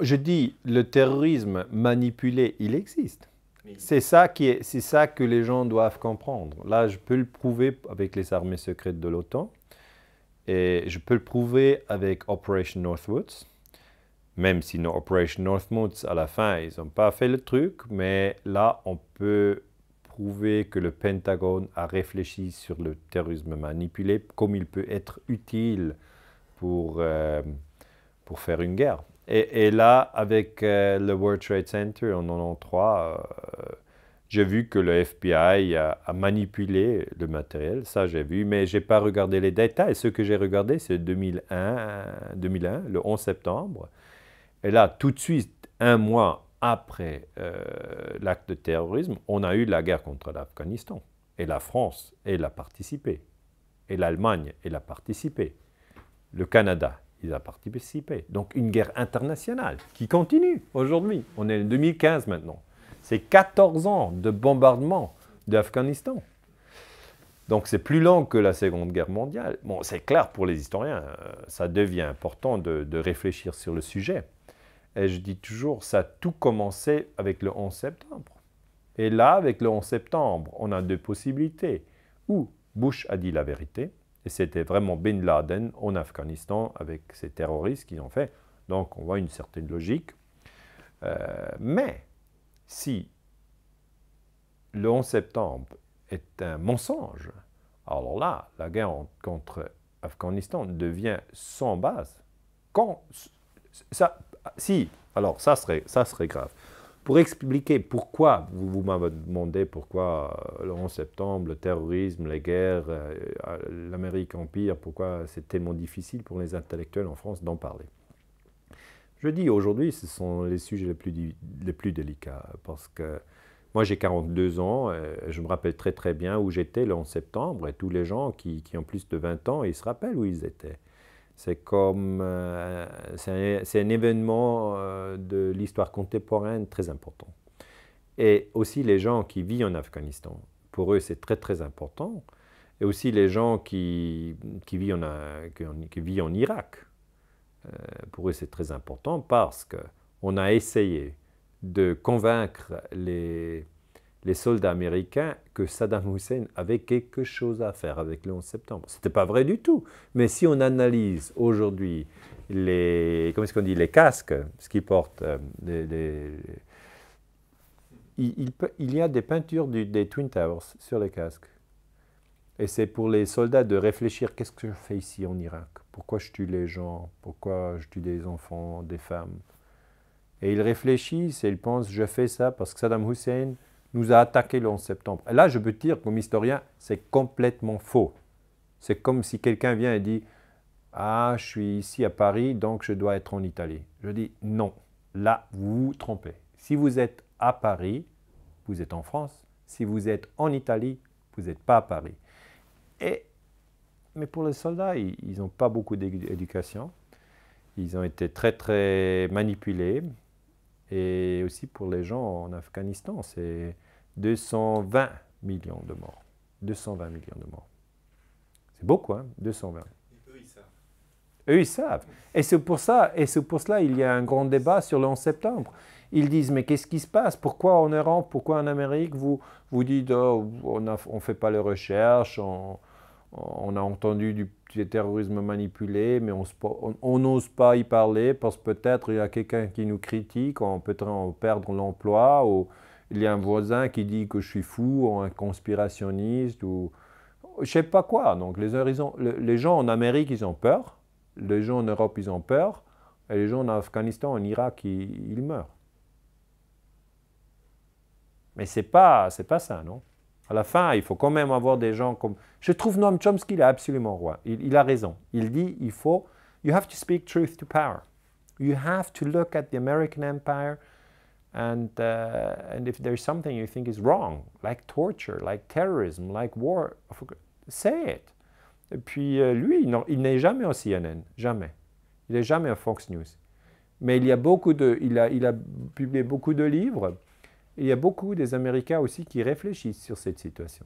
je dis, le terrorisme manipulé, il existe. C'est ça, que les gens doivent comprendre. Là, je peux le prouver avec les armées secrètes de l'OTAN, et je peux le prouver avec Operation Northwoods, même si Operation Northwoods, à la fin, ils n'ont pas fait le truc, mais là, on peut prouver que le Pentagone a réfléchi sur le terrorisme manipulé, comme il peut être utile pour euh, faire une guerre. Et, là, avec euh, le World Trade Center en 93, euh, j'ai vu que le FBI a, manipulé le matériel, ça j'ai vu, mais je n'ai pas regardé les détails. Ce que j'ai regardé, c'est 2001, 2001, le 11 septembre. Et là, tout de suite, un mois après euh, l'acte de terrorisme, on a eu la guerre contre l'Afghanistan. Et la France, elle a participé. Et l'Allemagne, elle a participé. Le Canada, il a participé. Donc une guerre internationale qui continue aujourd'hui. On est en 2015 maintenant. C'est 14 ans de bombardement d'Afghanistan. Donc c'est plus long que la Seconde Guerre mondiale. Bon, c'est clair pour les historiens, euh, ça devient important de, de, réfléchir sur le sujet. Et je dis toujours, ça a tout commencé avec le 11 septembre. Et là, avec le 11 septembre, on a deux possibilités. Ou Bush a dit la vérité, et c'était vraiment Bin Laden en Afghanistan avec ces terroristes qu'ils ont fait. Donc on voit une certaine logique. Euh, mais si le 11 septembre est un mensonge, alors là, la guerre contre Afghanistan devient sans base. Quand ça, si, alors ça serait, ça serait grave pour expliquer pourquoi, vous, vous m'avez demandé pourquoi euh, le 11 septembre, le terrorisme, les guerres, euh, euh, l'Amérique empire, pourquoi c'est tellement difficile pour les intellectuels en France d'en parler. Je dis aujourd'hui, ce sont les sujets les plus, les plus délicats, parce que moi j'ai 42 ans, je me rappelle très très bien où j'étais le 11 septembre, et tous les gens qui, qui ont plus de 20 ans, ils se rappellent où ils étaient. C'est comme euh, c'est un, événement euh, de l'histoire contemporaine très important. Et aussi les gens qui vivent en Afghanistan, pour eux c'est très très important. Et aussi les gens qui, qui, vivent, en, qui, vivent en Irak, euh, pour eux c'est très important parce qu'on a essayé de convaincre les, les soldats américains que Saddam Hussein avait quelque chose à faire avec le 11 septembre. Ce n'était pas vrai du tout. Mais si on analyse aujourd'hui les, comment est-ce qu'on dit, les casques, ce qu'ils portent, euh, il, y a des peintures des Twin Towers sur les casques. Et c'est pour les soldats de réfléchir qu'est-ce que je fais ici en Irak Pourquoi je tue les gens Pourquoi je tue des enfants, des femmes Et ils réfléchissent et ils pensent je fais ça parce que Saddam Hussein nous a attaqué le 11 septembre. Et là, je peux dire, comme historien, c'est complètement faux. C'est comme si quelqu'un vient et dit Ah, je suis ici à Paris, donc je dois être en Italie. Je dis Non, là, vous vous trompez. Si vous êtes à Paris, vous êtes en France. Si vous êtes en Italie, vous n'êtes pas à Paris. Et, mais pour les soldats, ils n'ont pas beaucoup d'éducation. Ils ont été très, très manipulés et aussi pour les gens en Afghanistan, c'est 220 millions de morts. 220 millions de morts. C'est beaucoup, hein 220. eux, ils savent. Eux, ils savent. Et c'est pour ça, et c'est pour cela, il y a un grand débat sur le 11 septembre. Ils disent, mais qu'est-ce qui se passe Pourquoi en Europe, pourquoi en Amérique, vous, vous dites, oh, on ne fait pas les recherches, on, on a entendu du, terrorisme manipulé, mais on n'ose pas y parler parce que peut-être il y a quelqu'un qui nous critique, on peut perdre l'emploi, ou il y a un voisin qui dit que je suis fou, ou un conspirationniste, ou je ne sais pas quoi. Donc les, les gens en Amérique, ils ont peur, les gens en Europe, ils ont peur, et les gens en Afghanistan, en Irak, ils, meurent. Mais ce n'est pas ça, non à la fin, il faut quand même avoir des gens comme... Je trouve Noam Chomsky, il est absolument roi. Il, a raison. Il dit, il faut... You have to speak truth to power. You have to look at the American empire and, uh, and if there's something you think is wrong, like torture, like terrorism, like war, say it. Et puis, euh, lui, il n'est jamais au CNN. Jamais. Il n'est jamais à Fox News. Mais il y a beaucoup de... il a publié beaucoup de livres il y a beaucoup des Américains aussi qui réfléchissent sur cette situation.